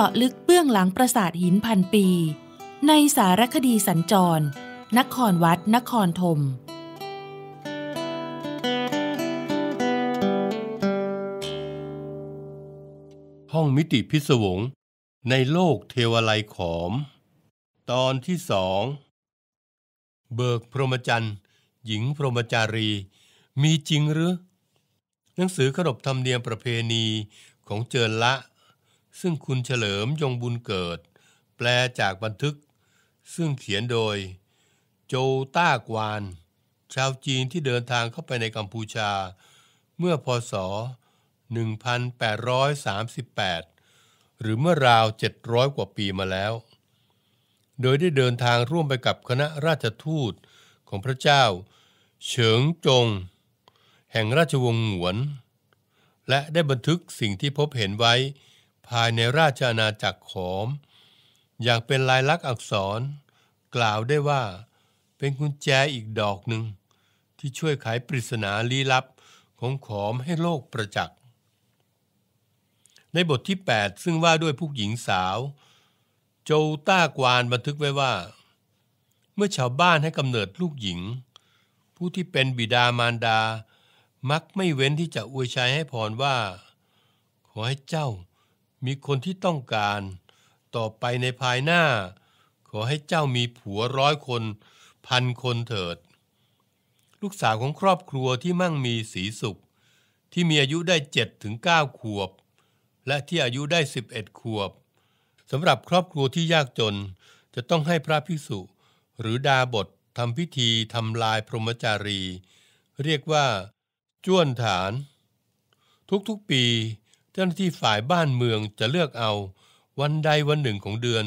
จาะลึกเบื้องหลังปราสาทหินพันปี ในสารคดีสัญจร นครวัดนครธมห้องมิติพิศวง ในโลกเทวาลขอม ตอนที่สอง เบิกพรหมจันทร์หญิงพรหมจารี มีจริงหรือหนังสือขนบธรรมเนียมประเพณีของเจิญละซึ่งคุณเฉลิมยงบุญเกิดแปลจากบันทึก ซึ่งเขียนโดย โจต้ากวาน ชาวจีนที่เดินทางเข้าไปในกัมพูชา เมื่อพศ 1838 หรือเมื่อราว 700 กว่าปีมาแล้ว โดยได้เดินทางร่วมไปกับคณะราชทูตของพระเจ้า เฉิงจงแห่งราชวงศ์หวน และได้บันทึกสิ่งที่พบเห็นไว้ภายในราชอาณาจักรขอม อย่างเป็นลายลักษณ์อักษร กล่าวได้ว่าเป็นกุญแจอีกดอกหนึ่ง ที่ช่วยไขปริศนาลี้ลับของขอมให้โลกประจักษ์ในบทที่ 8 ซึ่งว่าด้วยผู้หญิงสาว โจต้ากวานบันทึกไว้ว่า เมื่อชาวบ้านให้กำเนิดลูกหญิง ผู้ที่เป็นบิดามารดา มักไม่เว้นที่จะอวยชัยให้พรว่า ขอให้เจ้ามีคนที่ต้องการ ต่อไปในภายหน้า ขอให้เจ้ามีผัวร้อยคน พันคนเถิด ลูกสาวของครอบครัวที่มั่งมีสีสุข ที่มีอายุได้เจ็ดถึงเก้าขวบ และที่อายุได้สิบเอ็ดขวบสำหรับครอบครัวที่ยากจนจะต้องให้พระภิกษุหรือดาบททำพิธีทำลายพรหมจารี เรียกว่า จ้วนฐาน ทุกๆปีเจ้าหน้าที่ฝ่ายบ้านเมืองจะเลือกเอาวันใดวันหนึ่งของเดือน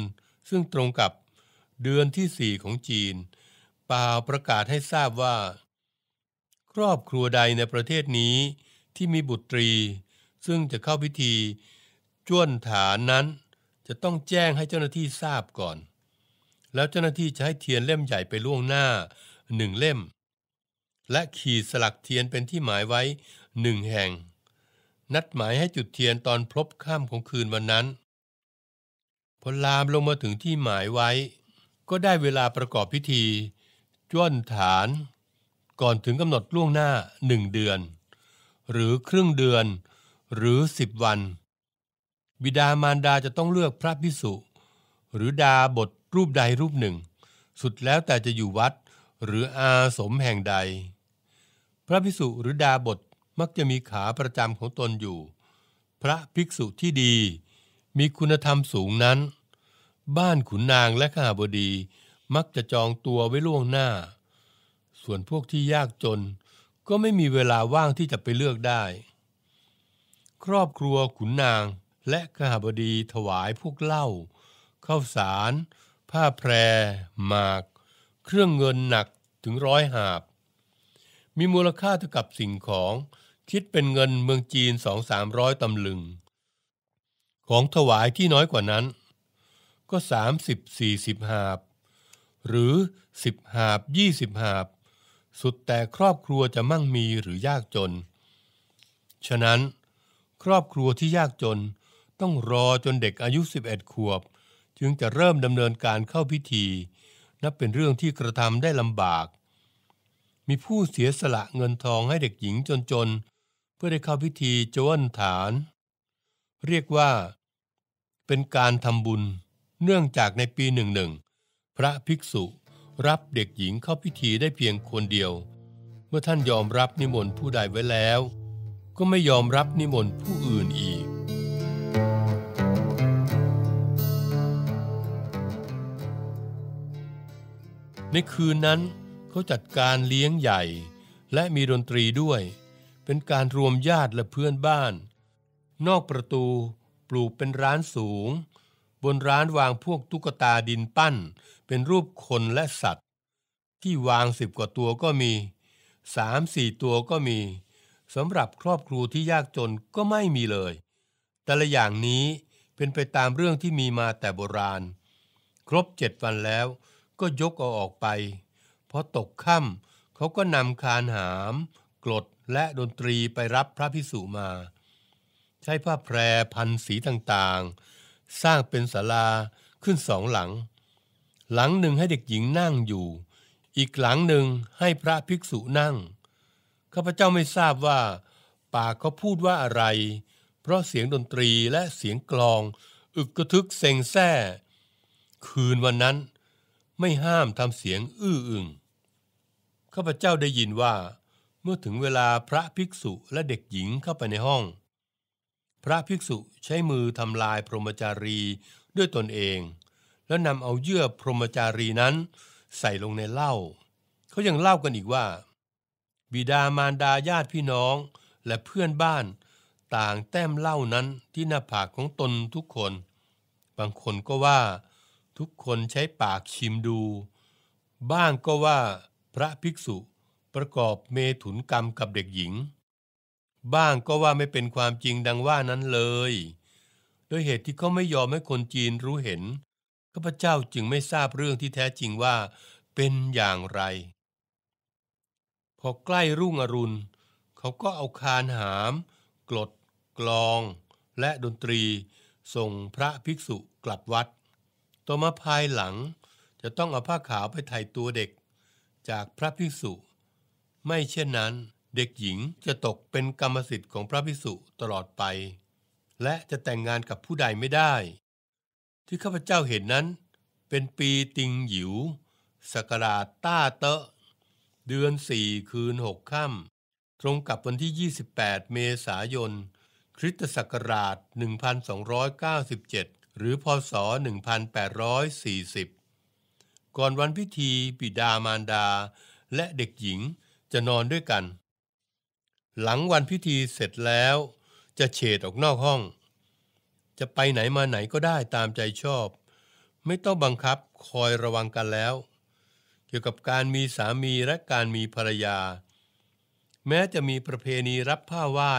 ซึ่งตรงกับเดือนที่สี่ของจีนป่าวประกาศให้ทราบว่า ครอบครัวใดในประเทศนี้ที่มีบุตรี ซึ่งจะเข้าพิธี จ้วนฐานนั้นจะต้องแจ้งให้เจ้าหน้าที่ทราบก่อน แล้วเจ้าหน้าที่จะให้เทียนเล่มใหญ่ไปล่วงหน้าหนึ่งเล่ม และขีดสลักเทียนเป็นที่หมายไว้หนึ่งแห่งนัดหมายให้จุดเทียนตอนพลบค่ำของคืนวันนั้นพอลามลงมาถึงที่หมายไว้ ก็ได้เวลาประกอบพิธี จ้วนฐาน ก่อนถึงกำหนดล่วงหน้าหนึ่งเดือน หรือครึ่งเดือน หรือสิบวันบิดามารดาจะต้องเลือกพระพิสุ หรือดาบทรูปใดรูปหนึ่ง สุดแล้วแต่จะอยู่วัดหรืออาสมแห่งใด พระพิสุหรือดาบทมักจะมีขาประจำของตนอยู่ พระภิกษุที่ดี มีคุณธรรมสูงนั้น บ้านขุนนางและข้าบดีมักจะจองตัวไว้ล่วงหน้า ส่วนพวกที่ยากจนก็ไม่มีเวลาว่างที่จะไปเลือกได้ ครอบครัวขุนนางและขหบดีถวายพวกเหล้าข้าวสาร ผ้าแพร หมาก เครื่องเงินหนักถึงร้อยหาบ มีมูลค่าเท่ากับสิ่งของคิดเป็นเงินเมืองจีนสองสามร้อยตำลึง ของถวายที่น้อยกว่านั้น ก็สามสิบสี่สิบหาบหรือสิบหาบยี่สิบหาบสุดแต่ครอบครัวจะมั่งมีหรือยากจน ฉะนั้นครอบครัวที่ยากจนต้องรอจนเด็กอายุ 11ขวบ จึงจะเริ่มดำเนินการเข้าพิธี นับเป็นเรื่องที่กระทำได้ลำบาก มีผู้เสียสละเงินทองให้เด็กหญิงจนเพื่อได้เข้าพิธีโจวนฐาน เรียกว่าเป็นการทำบุญเนื่องจากในปีหนึ่งหนึ่งพระภิกษุรับเด็กหญิงเข้าพิธีได้เพียงคนเดียว เมื่อท่านยอมรับนิมนต์ผู้ใดไว้แล้ว ก็ไม่ยอมรับนิมนต์ผู้อื่นอีก ในคืนนั้นเขาจัดการเลี้ยงใหญ่และมีดนตรีด้วยเป็นการรวมญาติและเพื่อนบ้าน นอกประตูปลูกเป็นร้านสูง บนร้านวางพวกตุ๊กตาดินปั้น เป็นรูปคนและสัตว์ ที่วางสิบกว่าตัวก็มีสามสี่ตัวก็มีสำหรับครอบครัวที่ยากจนก็ไม่มีเลย แต่ละอย่างนี้เป็นไปตามเรื่องที่มีมาแต่โบราณ ครบเจ็ดวันแล้วก็ยกเอาออกไปพอตกค่ำเขาก็นำคานหามรดและดนตรีไปรับพระพิสุมา ใช้ผ้าแพรพันสีต่างๆ สร้างเป็นศาลาขึ้นสองหลัง หลังหนึ่งให้เด็กหญิงนั่งอยู่ อีกหลังหนึ่งให้พระภิกษุนั่งข้าพเจ้าไม่ทราบว่าปากเขาพูดว่าอะไร เพราะเสียงดนตรีและเสียงกลองอึกกระทึกเซ็งแซ่คืนวันนั้นไม่ห้ามทำเสียงอื้ออึงข้าพเจ้าได้ยินว่ามื่อถึงเวลาพระภิกษุและเด็กหญิงเข้าไปในห้อง พระภิกษุใช้มือทำลายพรหมจารีด้วยตนเอง แล้วนำเอาเยื่อพรหมจารีนั้นใส่ลงในเหล้า เขายังเล่ากันอีกว่า บิดามารดาญาติพี่น้องและเพื่อนบ้านต่างแต้มเหล้านั้นที่หน้าผากของตนทุกคน บางคนก็ว่าทุกคนใช้ปากชิมดู บ้างก็ว่าพระภิกษุประกอบเมถุนกรรมกับเด็กหญิง บ้างก็ว่าไม่เป็นความจริงดังว่านั้นเลย โดยเหตุที่เขาไม่ยอมให้คนจีนรู้เห็นข้าพเจ้าจึงไม่ทราบเรื่องที่แท้จริงว่าเป็นอย่างไร พอใกล้รุ่งอรุณ เขาก็เอาคานหาม กลด กลอง และดนตรี ส่งพระภิกษุกลับวัด ต่อมาภายหลังจะต้องเอาผ้าขาวไปไถ่ตัวเด็ก จากพระภิกษุไม่เช่นนั้นเด็กหญิงจะตกเป็นกรรมสิทธิ์ของพระภิกษุตลอดไป และจะแต่งงานกับผู้ใดไม่ได้ ที่ข้าพเจ้าเห็นนั้นเป็นปีติงหยิวสกราต้าเตะเดือนสี่คืนหกค่ำตรงกับวันที่ 28 เมษายนคริสตศักราช 1297 หรือพศ 1840 ก่อนวันพิธีปิดามารดาและเด็กหญิงจะนอนด้วยกัน หลังวันพิธีเสร็จแล้วจะเฉดออกนอกห้อง จะไปไหนมาไหนก็ได้ตามใจชอบ ไม่ต้องบังคับคอยระวังกันแล้ว เกี่ยวกับการมีสามีและการมีภรรยา แม้จะมีประเพณีรับผ้าไหว้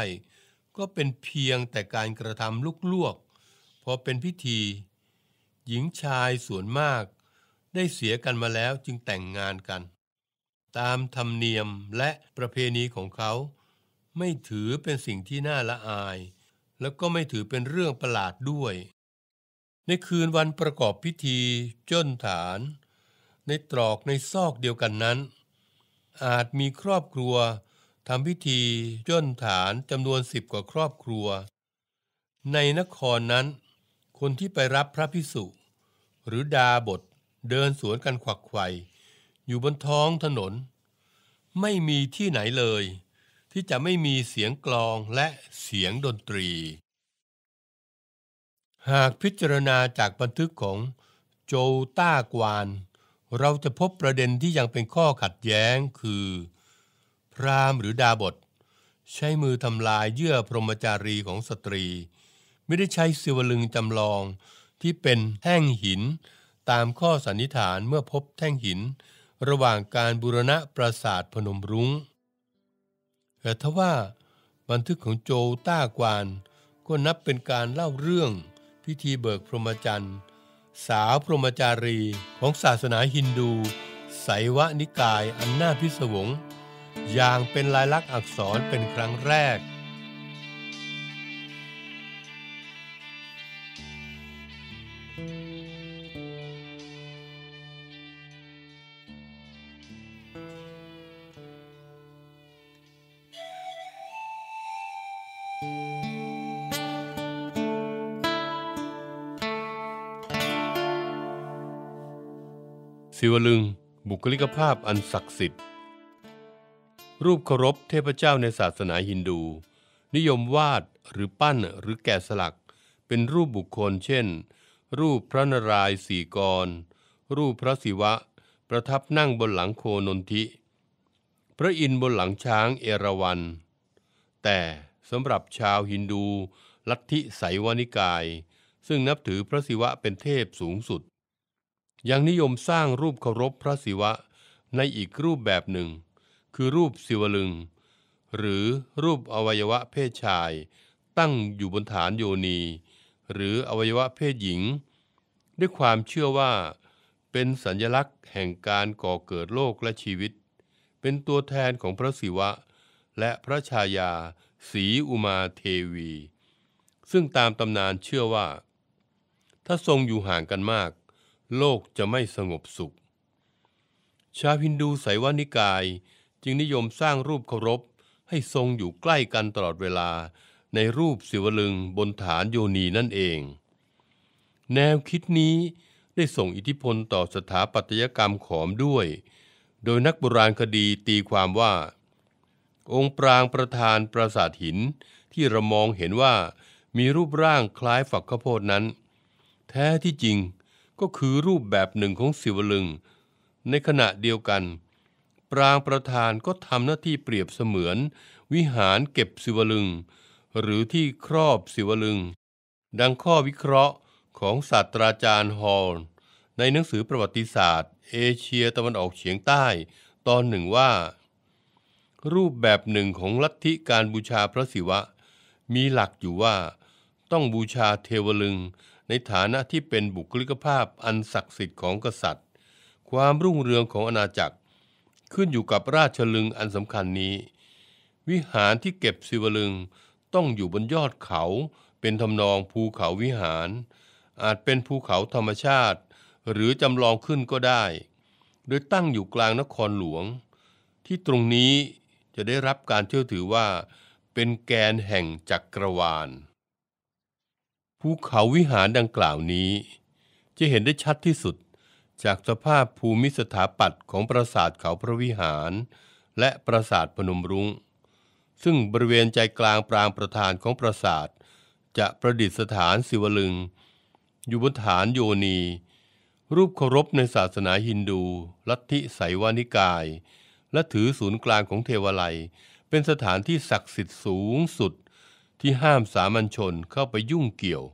ก็เป็นเพียงแต่การกระทำลวกๆพอเป็นพิธี หญิงชายส่วนมากได้เสียกันมาแล้วจึงแต่งงานกันตามธรรมเนียมและประเพณีของเขา ไม่ถือเป็นสิ่งที่น่าละอาย แล้วก็ไม่ถือเป็นเรื่องประหลาดด้วย ในคืนวันประกอบพิธีจ้นฐาน ในตรอกในซอกเดียวกันนั้น อาจมีครอบครัวทำพิธีจ้นฐานจำนวนสิบกว่าครอบครัว ในนครนั้น คนที่ไปรับพระพิสุ หรือดาบทเดินสวนกันขวัก ไขว่อยู่บนท้องถนน ไม่มีที่ไหนเลย ที่จะไม่มีเสียงกลองและเสียงดนตรี หากพิจารณาจากบันทึกของโจต้ากวาน เราจะพบประเด็นที่ยังเป็นข้อขัดแย้งคือ พรามหรือดาบท ใช้มือทำลายเยื่อพรหมจารีของสตรี ไม่ได้ใช้สิวลึงจำลองที่เป็นแท่งหินตามข้อสันนิษฐานเมื่อพบแท่งหินระหว่างการบูรณะปราสาทพนมรุง้ง แต่ทว่าบันทึกของโจต้ากวานก็นับเป็นการเล่าเรื่อง พิธีเบิกพรหมจรรย์ สาวพรหมจารีของศาสนาฮินดูไสวนิกายอันน่าพิศวงอย่างเป็นลายลักษณ์อักษรเป็นครั้งแรกสิวลึง บุคลิกภาพอันศักดิ์สิทธิ์ รูปเคารพเทพเจ้าในศาสนาฮินดู นิยมวาดหรือปั้นหรือแกะสลัก เป็นรูปบุคคลเช่น รูปพระนารายณ์สี่กร รูปพระศิวะประทับนั่งบนหลังโคนนทิ พระอินทร์บนหลังช้างเอราวัณแต่สำหรับชาวฮินดู ลัทธิไสยวนิกาย ซึ่งนับถือพระศิวะเป็นเทพสูงสุดยังนิยมสร้างรูปเคารพพระศิวะในอีกรูปแบบหนึ่ง คือรูปศิวลึงหรือรูปอวัยวะเพศชายตั้งอยู่บนฐานโยนี หรืออวัยวะเพศหญิง ด้วยความเชื่อว่าเป็นสัญลักษณ์แห่งการก่อเกิดโลกและชีวิต เป็นตัวแทนของพระศิวะ และพระชายาสีอุมาเทวี ซึ่งตามตำนานเชื่อว่า ถ้าทรงอยู่ห่างกันมากโลกจะไม่สงบสุข ชาวฮินดูไสวานิกายจึงนิยมสร้างรูปเคารพให้ทรงอยู่ใกล้กันตลอดเวลาในรูปสิวลึงบนฐานโยนีนั่นเอง แนวคิดนี้ได้ส่งอิทธิพลต่อสถาปัตยกรรมขอมด้วย โดยนักโบราณคดีตีความว่า องค์ปรางประธานปราสาทหิน ที่เรามองเห็นว่ามีรูปร่างคล้ายฝักข้าวโพดนั้น แท้ที่จริงก็คือรูปแบบหนึ่งของสิวลึง ในขณะเดียวกัน ปรางประธานก็ทำหน้าที่เปรียบเสมือนวิหารเก็บสิวลึง หรือที่ครอบสิวลึง ดังข้อวิเคราะห์ของศาสตราจารย์ฮอลในหนังสือประวัติศาสตร์ เอเชียตะวันออกเฉียงใต้ ตอนหนึ่งว่า รูปแบบหนึ่งของลัทธิการบูชาพระศิวะ มีหลักอยู่ว่าต้องบูชาเทวลึงในฐานะที่เป็นบุคลิกภาพอันศักดิ์สิทธิ์ของกษัตริย์ ความรุ่งเรืองของอาณาจักร ขึ้นอยู่กับราชลึงอันสำคัญนี้ วิหารที่เก็บศิวลึงต้องอยู่บนยอดเขาเป็นทำนองภูเขาวิหาร อาจเป็นภูเขาธรรมชาติ หรือจำลองขึ้นก็ได้โดยตั้งอยู่กลางนครหลวง ที่ตรงนี้จะได้รับการเชื่อถือว่า เป็นแกนแห่งจักรวาลภูเขาวิหารดังกล่าวนี้ จะเห็นได้ชัดที่สุดจากสภาพภูมิสถาปัตย์ของปราสาทเขาพระวิหาร และปราสาทพนมรุง้งซึ่งบริเวณใจกลางปรางประธานของปราสาท จะประดิษฐานศิวลึงอยู่บนฐานโยนี รูปเคารพในศาสนาฮินดู ลัทธิไสวานิกาย และถือศูนย์กลางของเทวาลัย เป็นสถานที่ศักดิ์สิทธิ์สูงสุดที่ห้ามสามัญชนเข้าไปยุ่งเกี่ยว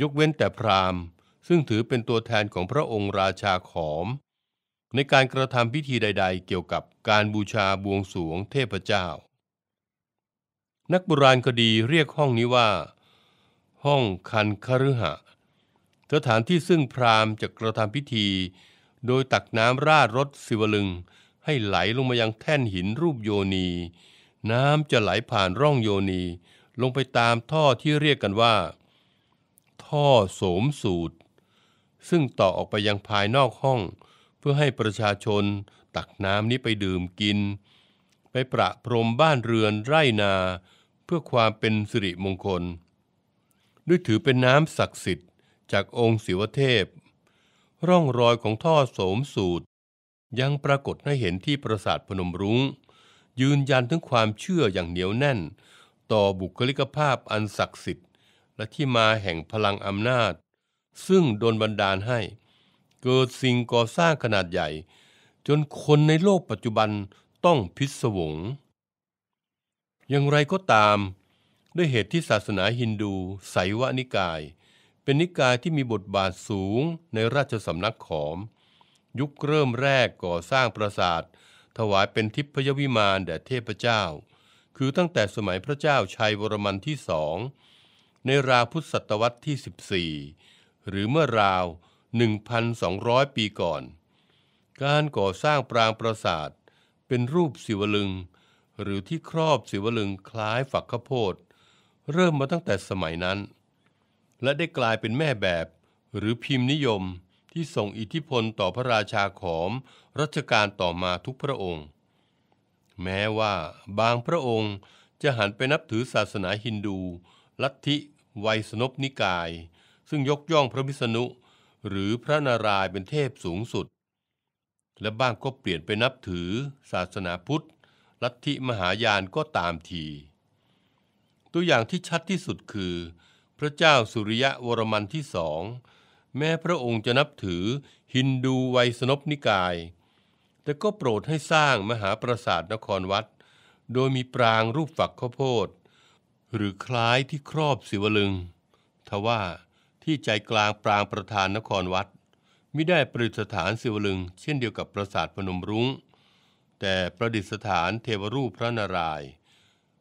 ยกเว้นแต่พราหมณ์ ซึ่งถือเป็นตัวแทนของพระองค์ราชาขอม ในการกระทำพิธีใด ๆ เกี่ยวกับการบูชาบวงสวงเทพเจ้า นักโบราณคดีเรียกห้องนี้ว่า ห้องคันคฤหะ สถานที่ซึ่งพราหมณ์จะกระทำพิธี โดยตักน้ำราดรถสิวลึง ให้ไหลลงมายังแท่นหินรูปโยนี น้ำจะไหลผ่านร่องโยนีลงไปตามท่อที่เรียกกันว่า ท่อโสมสูตร ซึ่งต่อออกไปยังภายนอกห้องเพื่อให้ประชาชนตักน้ำนี้ไปดื่มกิน ไปประพรมบ้านเรือนไร่นา เพื่อความเป็นสิริมงคลด้วยถือเป็นน้ำศักดิ์สิทธิ์จากองค์ศิวเทพ ร่องรอยของท่อโสมสูตรยังปรากฏให้เห็นที่ปราสาทพนมรุง้ง ยืนยันถึงความเชื่ออย่างเหนียวแน่นต่อบุคลิกภาพอันศักดิ์สิทธิ์และที่มาแห่งพลังอำนาจ ซึ่งโดนบันดาลให้ เกิดสิ่งก่อสร้างขนาดใหญ่ จนคนในโลกปัจจุบันต้องพิศวงอย่างไรก็ตาม ด้วยเหตุที่ศาสนาฮินดูไสวนิกาย เป็นนิกายที่มีบทบาทสูงในราชสำนักขอม ยุคเริ่มแรกก่อสร้างปราสาท ถวายเป็นทิพยวิมานแด่เทพเจ้าคือตั้งแต่สมัยพระเจ้าชัยวรมันที่สองในราพุทธศตวรรษที่ 14 หรือเมื่อราว 1,200 ปีก่อน การก่อสร้างปรางปราสาทเป็นรูปสิวลึง หรือที่ครอบสิวลึงคล้ายฝักข้าวโพดเริ่มมาตั้งแต่สมัยนั้น และได้กลายเป็นแม่แบบหรือพิมพ์นิยมที่ส่งอิทธิพลต่อพระราชาขอมรัชกาลต่อมาทุกพระองค์แม้ว่าบางพระองค์จะหันไปนับถือศาสนาฮินดู ลัทธิ ไวยสนพนิกาย ซึ่งยกย่องพระวิษณุหรือพระนารายณ์เป็นเทพสูงสุด และบ้างก็เปลี่ยนไปนับถือ ศาสนาพุทธ ลัทธิมหายานก็ตามทีตัวอย่างที่ชัดที่สุดคือ พระเจ้าสุริยะวรมันที่สอง แม้พระองค์จะนับถือฮินดูไวยสนบนิกายแต่ก็โปรดให้สร้างมหาปราสาทนครวัด โดยมีปรางรูปฝักข้าวโพดหรือคล้ายที่ครอบสิวลึง ทว่าที่ใจกลางปรางประธานนครวัดมิได้ประดิษฐานสิวลึง เช่นเดียวกับปราสาทพนมรุง้งแต่ประดิษฐานเทวรูปพระนารายณ์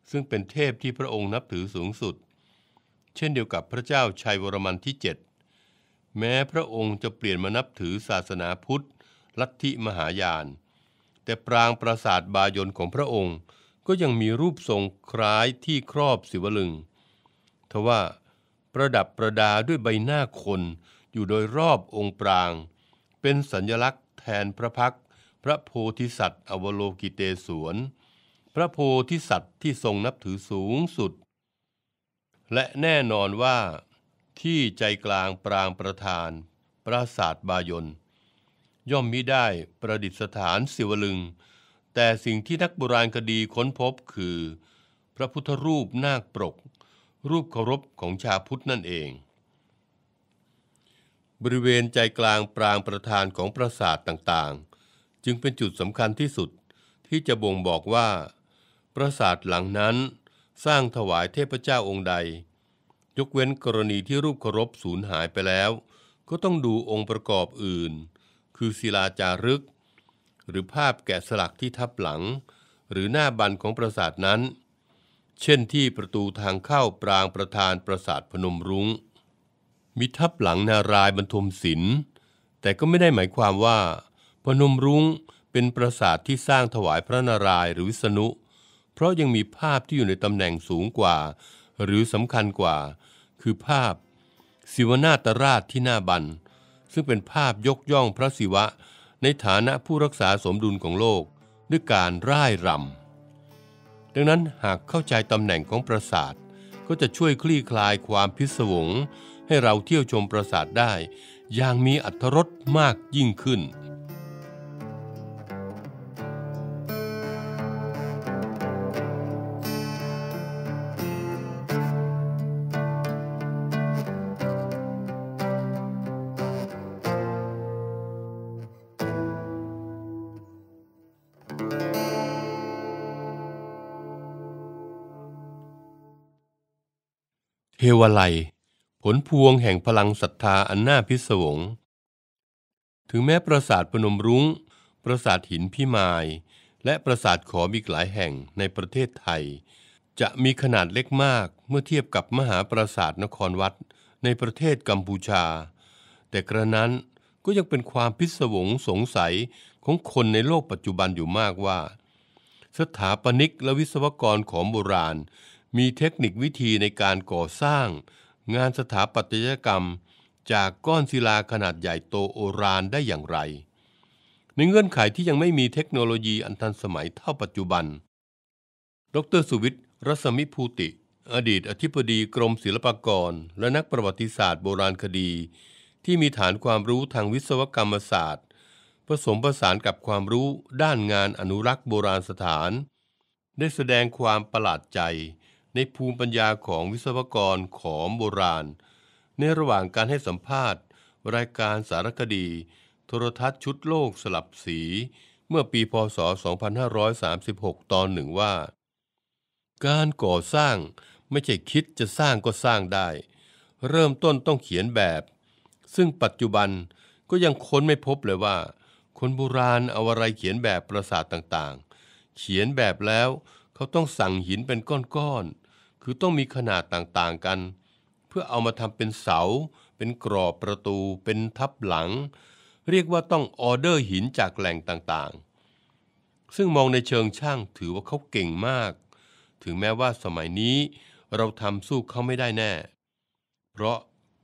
ซึ่งเป็นเทพที่พระองค์นับถือสูงสุด เช่นเดียวกับพระเจ้าชัยวรมันที่ 7 แม้พระองค์จะเปลี่ยนมานับถือศาสนาพุทธลัทธิมหายาน แต่ปรางปราสาทบายนของพระองค์ก็ยังมีรูปทรงคล้ายที่ครอบศิวลึงทว่าประดับประดาด้วยใบหน้าคนอยู่โดยรอบองค์ปราง เป็นสัญลักษณ์แทนพระพักพระโพธิสัตว์อวโลกิเตสวนพระโพธิสัตว์ที่ทรงนับถือสูงสุด และแน่นอนว่าที่ใจกลางปรางประธาน ปราศาสบายนย่อมมิได้ประดิษฐานสิวลึง แต่สิ่งที่นักโบราณคดีค้นพบคือ พระพุทธรูปนาคปรก รูปเคารพของชาพุทธนั่นเอง บริเวณใจกลางปรางประธานของปราสาทต่างๆ จึงเป็นจุดสำคัญที่สุดที่จะบ่งบอกว่า ปราสาทหลังนั้น สร้างถวายเทพเจ้าองค์ใด ยกเว้นกรณีที่รูปเคารพสูญหายไปแล้ว ก็ต้องดูองค์ประกอบอื่นคือศิลาจารึก หรือภาพแกะสลักที่ทับหลัง หรือหน้าบันของปราสาทนั้น เช่นที่ประตูทางเข้าปรางประธานปราสาทพนมรุง้งมีทับหลังนารายบรรทมศิลป์แต่ก็ไม่ได้หมายความว่า พนมรุง้งเป็นปราสาทที่สร้างถวายพระนารายณ์หรือวิษณุ เพราะยังมีภาพที่อยู่ในตำแหน่งสูงกว่า หรือสำคัญกว่า คือภาพ ศิวนาตราชที่หน้าบันซึ่งเป็นภาพยกย่องพระศิวะในฐานะผู้รักษาสมดุลของโลก ด้วยการร่ายรำ ดังนั้นหากเข้าใจตำแหน่งของปราสาท ก็จะช่วยคลี่คลายความพิศวงให้เราเที่ยวชมปราสาทได้อย่างมีอัธรสมากยิ่งขึ้นทวไลผลพวงแห่งพลังศรัทธาอันน่าพิศวงถึงแม้ปราสาทพนมรุง้ง ปราสาทหินพิมาย และปราสาทขอมอีกหลายแห่งในประเทศไทย จะมีขนาดเล็กมากเมื่อเทียบกับมหาปราสาทนครวัดในประเทศกัมพูชา แต่กระนั้นก็ยังเป็นความพิศวงสงสัยของคนในโลกปัจจุบันอยู่มากว่า สถาปนิกและวิศวกรของโบราณมีเทคนิควิธีในการก่อสร้างงานสถาปัตยกรรม จากก้อนศิลาขนาดใหญ่โตโอรานได้อย่างไร ในเงื่อนไขที่ยังไม่มีเทคโนโลยีอันทันสมัยเท่าปัจจุบัน ดร สุวิทย์รัศมิภูติ อดีตอธิบดีกรมศิลปากร และนักประวัติศาสตร์โบราณคดี ที่มีฐานความรู้ทางวิศวกรรมศาสตร์ ผสมผสานกับความรู้ด้านงานอนุรักษ์โบราณสถาน ได้แสดงความประหลาดใจในภูมิปัญญาของวิศวกรขอมโบราณ ในระหว่างการให้สัมภาษณ์ รายการสารคดี โทรทัศน์ชุดโลกสลับสี เมื่อปีพศ 2536 ตอนหนึ่งว่า การก่อสร้างไม่ใช่คิดจะสร้างก็สร้างได้ เริ่มต้นต้องเขียนแบบ ซึ่งปัจจุบันก็ยังค้นไม่พบเลยว่า คนโบราณเอาอะไรเขียนแบบปราสาทต่าง ๆ เขียนแบบแล้วเขาต้องสั่งหินเป็นก้อนคือต้องมีขนาดต่าง ๆ กัน เพื่อเอามาทำเป็นเสา เป็นกรอบประตู เป็นทับหลัง เรียกว่าต้องออเดอร์หินจากแหล่งต่างๆ ซึ่งมองในเชิงช่างถือว่าเขาเก่งมาก ถึงแม้ว่าสมัยนี้เราทำสู้เขาไม่ได้แน่ เพราะ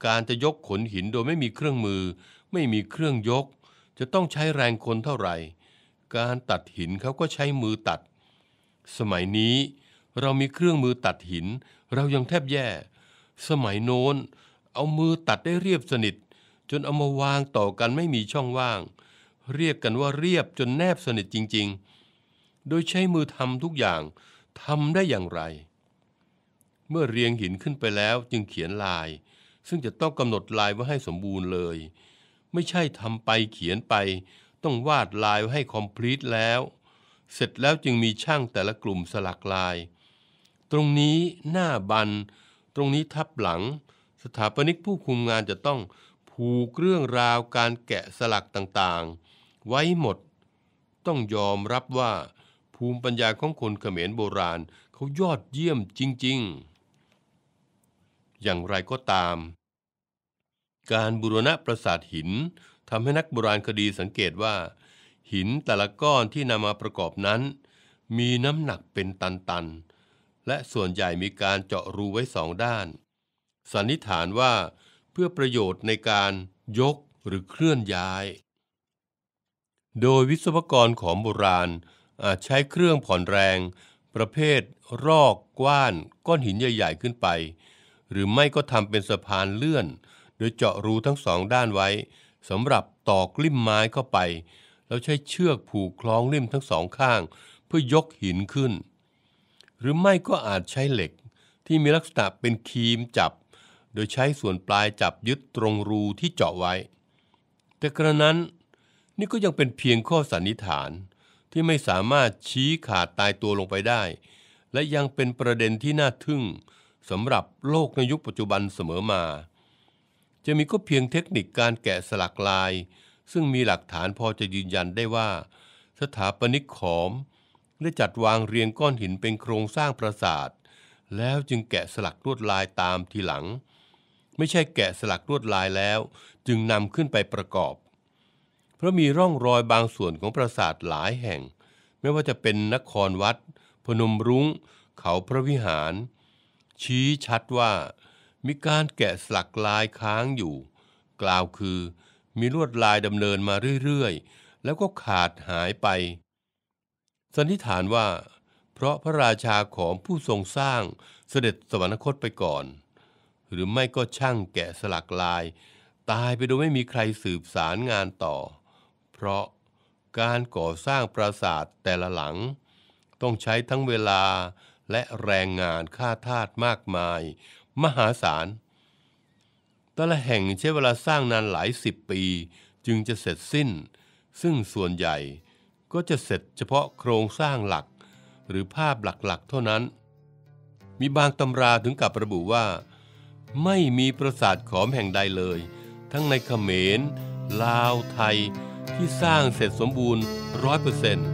การจะยกขนหินโดยไม่มีเครื่องมือ ไม่มีเครื่องยก จะต้องใช้แรงคนเท่าไหร่การตัดหินเขาก็ใช้มือตัด สมัยนี้เรามีเครื่องมือตัดหิน เรายังแทบแย่สมัยโน้น เอามือตัดได้เรียบสนิท จนเอามาวางต่อกันไม่มีช่องว่าง เรียกกันว่าเรียบจนแนบสนิทจริง ๆ โดยใช้มือทำทุกอย่างทำได้อย่างไร เมื่อเรียงหินขึ้นไปแล้วจึงเขียนลาย ซึ่งจะต้องกำหนดลายไว้ให้สมบูรณ์เลย ไม่ใช่ทำไปเขียนไป ต้องวาดลายไว้ให้คอมพลีทแล้ว เสร็จแล้วจึงมีช่างแต่ละกลุ่มสลักลายตรงนี้หน้าบัน ตรงนี้ทับหลัง สถาปนิกผู้คุมงานจะต้องผูกเรื่องราวการแกะสลักต่างๆ ไว้หมด ต้องยอมรับว่าภูมิปัญญาของคนเขมรโบราณเขายอดเยี่ยมจริง ๆ อย่างไรก็ตาม การบุรณะปราสาทหินทำให้นักโบราณคดีสังเกตว่า หินแต่ละก้อนที่นำมาประกอบนั้น มีน้ำหนักเป็นตัน ๆและส่วนใหญ่มีการเจาะรูไว้สองด้านสันนิษฐานว่าเพื่อประโยชน์ในการยกหรือเคลื่อนย้าย โดยวิศวกรของโบราณอาจใช้เครื่องผ่อนแรง ประเภท รอกกว้านก้อนหินใหญ่ๆขึ้นไป หรือไม่ก็ทำเป็นสะพานเลื่อน โดยเจาะรูทั้งสองด้านไว้สำหรับตอกลิ่มไม้เข้าไป แล้วใช้เชือกผูกคล้องลิ่มทั้งสองข้าง เพื่อยกหินขึ้นหรือไม่ก็อาจใช้เหล็ก ที่มีลักษณะเป็นคีมจับ โดยใช้ส่วนปลายจับยึดตรงรูที่เจาะไว้ แต่กระนั้น นี่ก็ยังเป็นเพียงข้อสันนิษฐาน ที่ไม่สามารถชี้ขาดตายตัวลงไปได้ และยังเป็นประเด็นที่น่าทึ่งสำหรับโลกในยุคปัจจุบันเสมอมา จะมีก็เพียงเทคนิคการแกะสลักลาย ซึ่งมีหลักฐานพอจะยืนยันได้ว่า สถาปนิกขอมได้จัดวางเรียงก้อนหินเป็นโครงสร้างปราสาทแล้วจึงแกะสลักลวดลายตามทีหลัง ไม่ใช่แกะสลักลวดลายแล้ว จึงนำขึ้นไปประกอบ เพราะมีร่องรอยบางส่วนของปราสาทหลายแห่ง ไม่ว่าจะเป็นนครวัด พนมรุง้ง เขาพระวิหาร ชี้ชัดว่า มีการแกะสลักลายค้างอยู่ กล่าวคือมีลวดลายดำเนินมาเรื่อยๆแล้วก็ขาดหายไปสันนิษฐานว่า เพราะพระราชาของผู้ทรงสร้างเสด็จสวรรคตไปก่อน หรือไม่ก็ช่างแกะสลักลาย ตายไปโดยไม่มีใครสืบสารงานต่อ เพราะการก่อสร้างปราสาทแต่ละหลัง ต้องใช้ทั้งเวลาและแรงงานค่าทาสมากมาย มหาศาลแต่ละแห่งใช้เวลาสร้างนานหลายสิบปี จึงจะเสร็จสิ้น ซึ่งส่วนใหญ่ก็จะเสร็จเฉพาะโครงสร้างหลัก หรือภาพหลักๆเท่านั้น มีบางตำราถึงกับระบุว่า ไม่มีปราสาทขอมแห่งใดเลย ทั้งในเขมร ลาวไทย ที่สร้างเสร็จสมบูรณ์ร้อยเปอร์เซ็นต์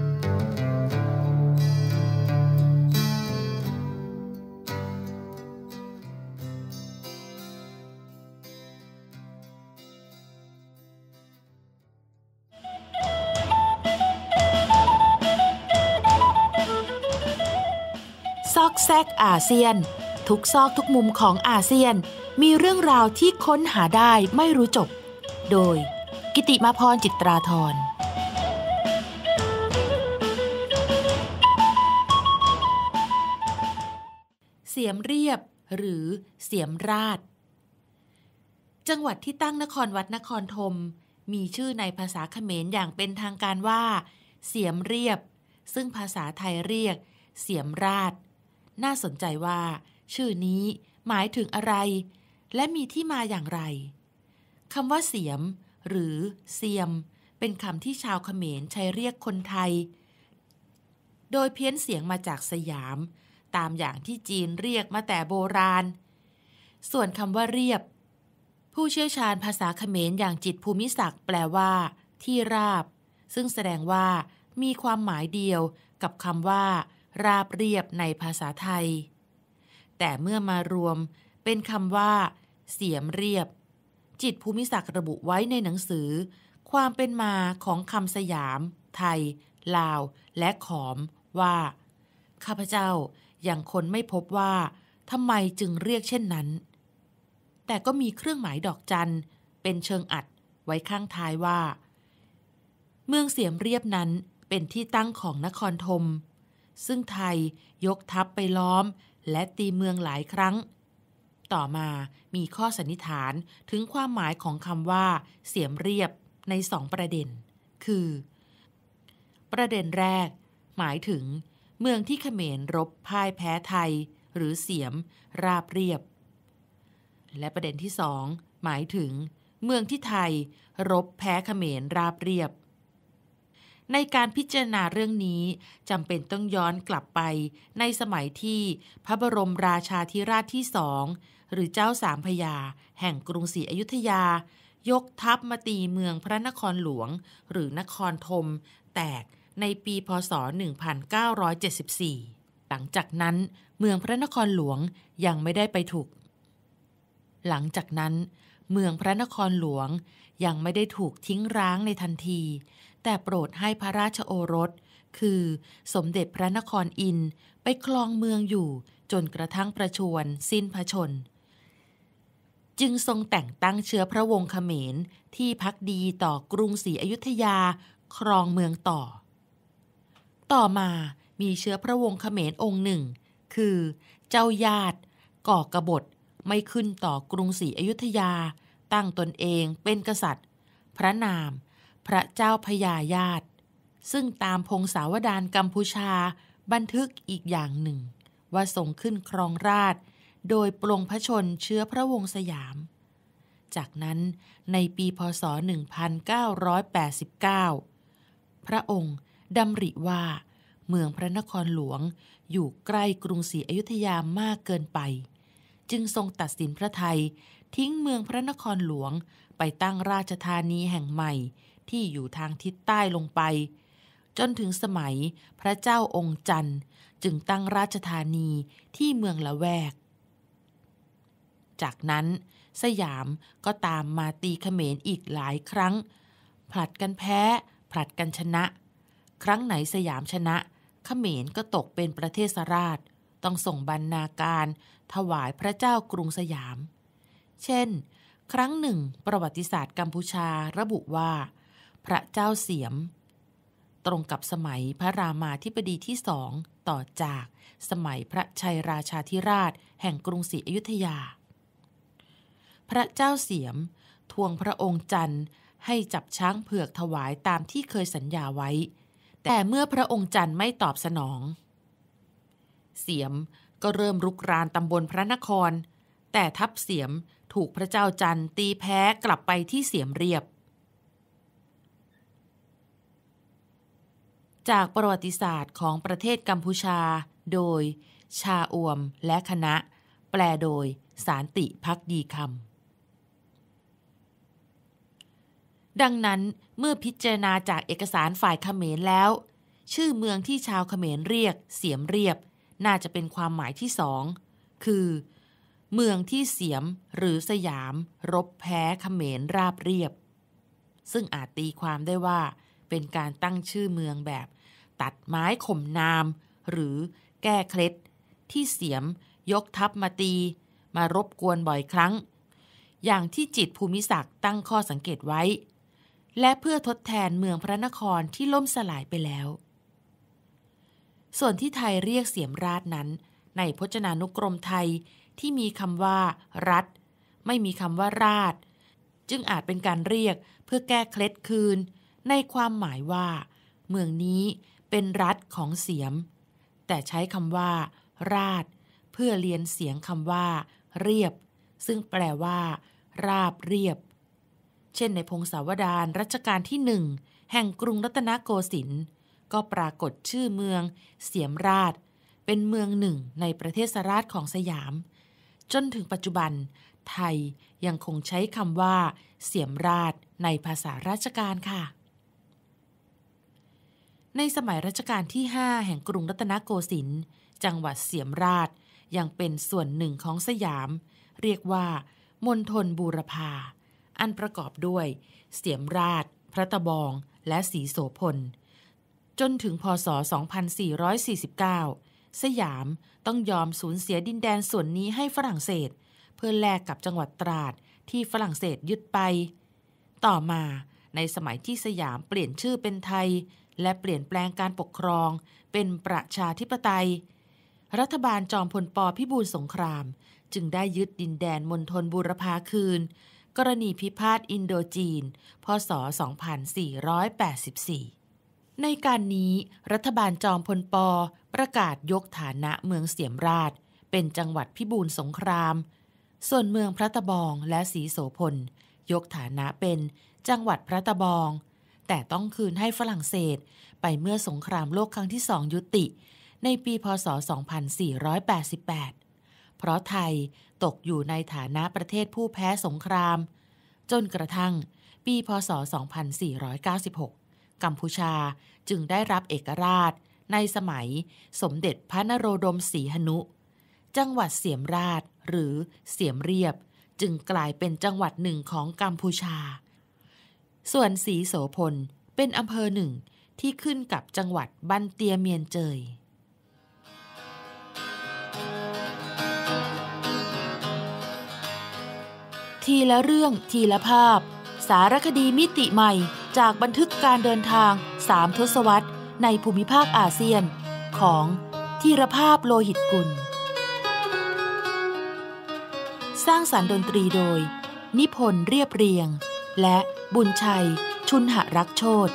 แทรกอาเซียนทุกซอกทุกมุมของอาเซียนมีเรื่องราวที่ค้นหาได้ไม่รู้จบ โดยกิติมาพรจิตราธรเสียมเรียบหรือเสียมราชจังหวัดที่ตั้งนครวัดนครธมมีชื่อในภาษาเขมรอย่างเป็นทางการว่า เสียมเรียบ ซึ่งภาษาไทยเรียก เสียมราชน่าสนใจว่า ชื่อนี้หมายถึงอะไร และมีที่มาอย่างไรคำว่าเสียม หรือเสียมเป็นคำที่ชาวเขมรใช้เรียกคนไทย โดยเพี้ยนเสียงมาจากสยาม ตามอย่างที่จีนเรียกมาแต่โบราณ ส่วนคำว่าเรียบ ผู้เชี่ยวชาญภาษาเขมรอย่างจิตภูมิศักดิ์แปลว่า ที่ราบ ซึ่งแสดงว่ามีความหมายเดียวกับคำว่าราบเรียบในภาษาไทย แต่เมื่อมารวมเป็นคำว่า เสียมเรียบ จิตภูมิศักดิ์ระบุไว้ในหนังสือ ความเป็นมาของคำสยาม ไทยลาวและขอมว่าข้าพเจ้าอย่างคนไม่พบว่าทำไมจึงเรียกเช่นนั้น แต่ก็มีเครื่องหมายดอกจันเป็นเชิงอัดไว้ข้างท้ายว่า เมืองเสียมเรียบนั้นเป็นที่ตั้งของนครธมซึ่งไทยยกทัพไปล้อมและตีเมืองหลายครั้ง ต่อมามีข้อสันนิษฐานถึงความหมายของคำว่า เสียมเรียบในสองประเด็น คือ ประเด็นแรกหมายถึง เมืองที่เขมรรบพ่ายแพ้ไทย หรือเสียมราบเรียบ และประเด็นที่สองหมายถึง เมืองที่ไทยรบแพ้เขมรราบเรียบในการพิจารณาเรื่องนี้ จำเป็นต้องย้อนกลับไปในสมัยที่พระบรมราชาธิราชที่สองหรือเจ้าสามพยา แห่งกรุงศรีอยุธยา ยกทัพมาตีเมืองพระนครหลวงหรือนครธมแตกในปีพศ 1974 หลังจากนั้นเมืองพระนครหลวงยังไม่ได้ไปถูก หลังจากนั้น เมืองพระนครหลวงยังไม่ได้ถูกทิ้งร้างในทันทีแต่โปรดให้พระราชโอรส คือสมเด็จพระนครอินไปคลองเมืองอยู่จนกระทั่งประชวรสิ้นพระชน จึงทรงแต่งตั้งเชื้อพระวงศ์เขมรที่พักดีต่อกรุงศรีอยุธยา ครองเมืองต่อ ต่อมามีเชื้อพระวงศ์เขมรองค์หนึ่ง คือเจ้าญาติ ก่อกระบฏไม่ขึ้นต่อกรุงศรีอยุธยา ตั้งตนเองเป็นกษัตริย์ พระนามพระเจ้าพญาญาติ ซึ่งตามพงศาวดารกัมพูชาบันทึกอีกอย่างหนึ่ง ว่าทรงขึ้นครองราชโดยปรงพระชนเชื้อพระวงศ์สยาม จากนั้นในปีพศ 1989 พระองค์ดำริว่า เมืองพระนครหลวงอยู่ใกล้กรุงศรีอยุธยามากเกินไป จึงทรงตัดสินพระไทยทิ้งเมืองพระนครหลวงไปตั้งราชธานีแห่งใหม่ที่อยู่ทางทิศใต้ลงไป จนถึงสมัยพระเจ้าองค์จันทร์จึงตั้งราชธานีที่เมืองละแวก จากนั้นสยามก็ตามมาตีเขมรอีกหลายครั้งผลัดกันแพ้ผลัดกันชนะ ครั้งไหนสยามชนะเขมรก็ตกเป็นประเทศสราช ต้องส่งบรรณาการถวายพระเจ้ากรุงสยาม เช่น ครั้งหนึ่งประวัติศาสตร์กัมพูชาระบุว่าพระเจ้าเสียม ตรงกับสมัยพระรามาธิบดีที่สองต่อจากสมัยพระชัยราชาธิราชแห่งกรุงศรีอยุธยา พระเจ้าเสียมทวงพระองค์จันทร์ให้จับช้างเผือกถวายตามที่เคยสัญญาไว้ แต่เมื่อพระองค์จันทร์ไม่ตอบสนอง เสียมก็เริ่มรุกรานตำบลพระนคร แต่ทัพเสียมถูกพระเจ้าจันทร์ตีแพ้กลับไปที่เสียมเรียบจากประวัติศาสตร์ของประเทศกัมพูชา โดยชาอวมและคณะ แปลโดยสารติพักดีคำดังนั้นเมื่อพิจารณาจากเอกสารฝ่ายเขมรแล้ว ชื่อเมืองที่ชาวเขมรเรียกเสียมเรียบน่าจะเป็นความหมายที่สอง คือ เมืองที่เสียมหรือสยาม รบแพ้เขมรราบเรียบ ซึ่งอาจตีความได้ว่าเป็นการตั้งชื่อเมืองแบบตัดไม้ข่มนามหรือแก้เคล็ดที่เสียม ยกทัพมาตี มารบกวนบ่อยครั้ง อย่างที่จิตภูมิศักดิ์ตั้งข้อสังเกตไว้ และเพื่อทดแทนเมืองพระนครที่ล่มสลายไปแล้ว ส่วนที่ไทยเรียกเสียมราชนั้น ในพจนานุกรมไทยที่มีคำว่ารัฐ ไม่มีคำว่าราชจึงอาจเป็นการเรียกเพื่อแก้เคล็ดคืน ในความหมายว่า เมืองนี้เป็นรัฐของเสียม แต่ใช้คำว่าราดเพื่อเรียนเสียงคำว่าเรียบ ซึ่งแปลว่าราบเรียบ เช่นในพงศาวดารรัชกาลที่หนึ่งแห่งกรุงรัตนโกสินทร์ก็ปรากฏชื่อเมือง เสียมราชเป็นเมืองหนึ่งในประเทศสราชของสยาม จนถึงปัจจุบัน ไทยยังคงใช้คำว่า เสียมราชในภาษาราชการค่ะในสมัยรัชกาลที่ 5 แห่งกรุงรัตนโกสินทร์ จังหวัดเสียมราชยังเป็นส่วนหนึ่งของสยาม เรียกว่ามณฑลบูรพา อันประกอบด้วยเสียมราชพระตะบอง และสีโสพล จนถึงพศ 2449 สยามต้องยอมสูญเสียดินแดนส่วนนี้ให้ฝรั่งเศส เพื่อแลกกับจังหวัดตราดที่ฝรั่งเศสยึดไป ต่อมาในสมัยที่สยามเปลี่ยนชื่อเป็นไทยและเปลี่ยนแปลงการปกครองเป็นประชาธิปไตย รัฐบาลจอมพลปพิบูลสงคราม จึงได้ยึดดินแดนมณฑลบุรพาคืน กรณีพิพาทอินโดจีนพศ2484 ในการนี้ รัฐบาลจอมพลปประกาศยกฐานะเมืองเสียมราชเป็นจังหวัดพิบูลสงคราม ส่วนเมืองพระตะบองและสีโสพลยกฐานะเป็น จังหวัดพระตะบองแต่ต้องคืนให้ฝรั่งเศสไปเมื่อสงครามโลกครั้งที่สองยุติ ในปีพศ 2488 เพราะไทยตกอยู่ในฐานะประเทศผู้แพ้สงคราม จนกระทั่งปีพศ 2496 กัมพูชาจึงได้รับเอกราชในสมัยสมเด็จพระนโรดมศรีหนุ จังหวัดเสียมราชหรือเสียมเรียบจึงกลายเป็นจังหวัดหนึ่งของกัมพูชาส่วนสีโสพล เป็นอำเภอหนึ่งที่ขึ้นกับจังหวัดบันเตียเมียนเจย ทีละเรื่องทีละภาพ สารคดีมิติใหม่จากบันทึกการเดินทางสามทศวรรษในภูมิภาคอาเซียน ของทีรภาพโลหิตกุล สร้างสารรค์ดนตรีโดย นิพนธ์เรียบเรียงและบุญชัย ชุนหรักโชต